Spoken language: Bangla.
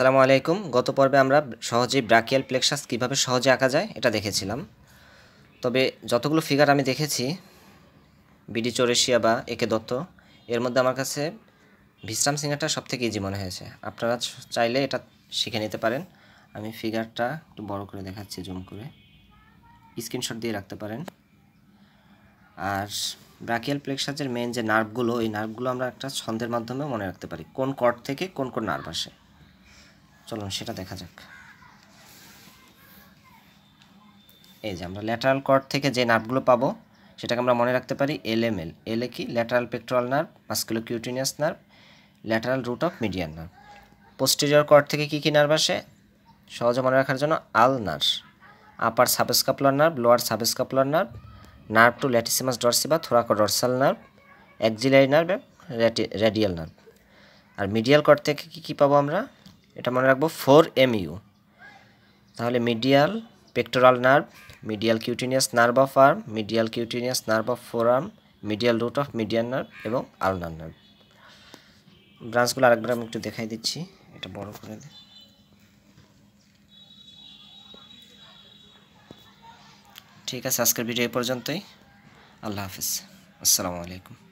আসসালামু আলাইকুম গত পর্বে আমরা সহজে ব্রাকিয়াল প্লেক্সাস কিভাবে সহজে আঁকা যায় এটা দেখেছিলাম তবে যতগুলো ফিগার আমি দেখেছি বিডি চোরেশিয়া বা একে দত্ত এর মধ্যে আমার কাছে বিশ্রাম সিঙ্গারটা সবথেকে ইজি মনে হয়েছে আপনারা চাইলে এটা শিখে নিতে পারেন আমি ফিগারটা একটু বড় করে দেখাচ্ছি জুম করে স্ক্রিনশট দিয়ে রাখতে পারেন আর ব্রাকিয়াল প্লেক্সাসের মেন যে নার্ভগুলো এই নার্ভগুলো আমরা একটা ছন্দের মাধ্যমে মনে রাখতে পারি কোন কট থেকে কোন কোন নার্ভ আসে চলুন সেটা দেখা যাক এই যে আমরা ল্যাটারাল কর্ড থেকে যে নার্ভগুলো পাবো সেটাকে আমরা মনে রাখতে পারি এল এম এল এলে কি lateral pectoral nerve cutaneous nerve lateral root of median nerve posterior cord থেকে কি কী নার্ভ আসে সহজে মনে রাখার জন্য আল nerve upper subscapular nerve lower subscapular nerve nerve to latissimus dorsi বা dorsal nerve axillary nerve radial nerve আর মিডিয়াল কর্ড থেকে কী কী পাবো আমরা এটা মনে রাখবো ফোর এম ইউ তাহলে medial pectoral nerve medial cutaneous nerve of arm medial cutaneous nerve of forearm medial root of medial nerve এবং আলনার নার্ভ ব্রাঞ্চগুলো আরেকবার আমি একটু দেখাই দিচ্ছি এটা বড় করে দিই ঠিক আছে আজকের ভিডিও এ পর্যন্তই আল্লাহ হাফিজ আসসালামু আলাইকুম